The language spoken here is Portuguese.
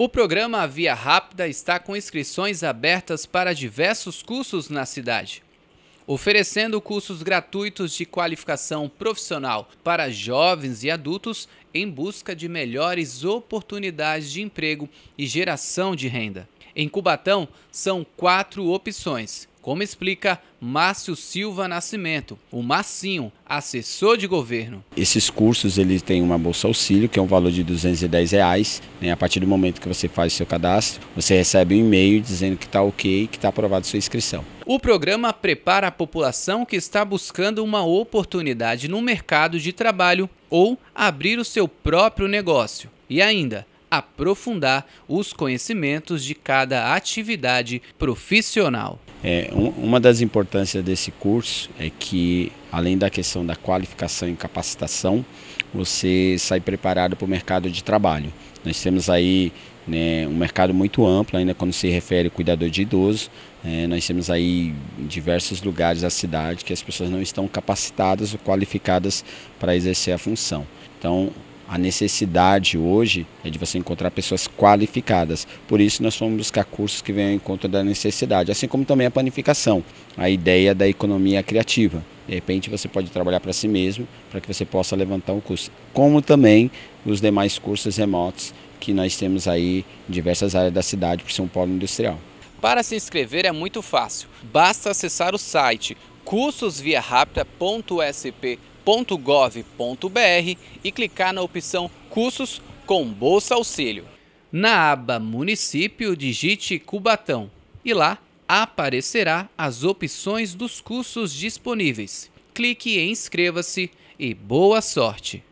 O programa Via Rápida está com inscrições abertas para diversos cursos na cidade, oferecendo cursos gratuitos de qualificação profissional para jovens e adultos em busca de melhores oportunidades de emprego e geração de renda. Em Cubatão, são quatro opções: como explica Márcio Silva Nascimento, o Massinho, assessor de governo. Esses cursos eles têm uma bolsa auxílio, que é um valor de R$ reais. Né? A partir do momento que você faz seu cadastro, você recebe um e-mail dizendo que está ok, que está aprovada sua inscrição. O programa prepara a população que está buscando uma oportunidade no mercado de trabalho ou abrir o seu próprio negócio. E ainda aprofundar os conhecimentos de cada atividade profissional. É, um, uma das importâncias desse curso é que, além da questão da qualificação e capacitação, você sai preparado para o mercado de trabalho. Nós temos aí né, um mercado muito amplo, ainda quando se refere ao cuidador de idoso. É, nós temos aí diversos lugares da cidade que as pessoas não estão capacitadas ou qualificadas para exercer a função. Então, a necessidade hoje é de você encontrar pessoas qualificadas. Por isso nós vamos buscar cursos que venham em conta da necessidade, assim como também a planificação, a ideia da economia criativa. De repente você pode trabalhar para si mesmo, para que você possa levantar um curso. Como também os demais cursos remotos que nós temos aí em diversas áreas da cidade, por ser um polo industrial. Para se inscrever é muito fácil. Basta acessar o site cursosviarapta.sp.com www.bolsa.gov.br e clicar na opção Cursos com Bolsa Auxílio. Na aba Município, digite Cubatão e lá aparecerá as opções dos cursos disponíveis. Clique em Inscreva-se e boa sorte!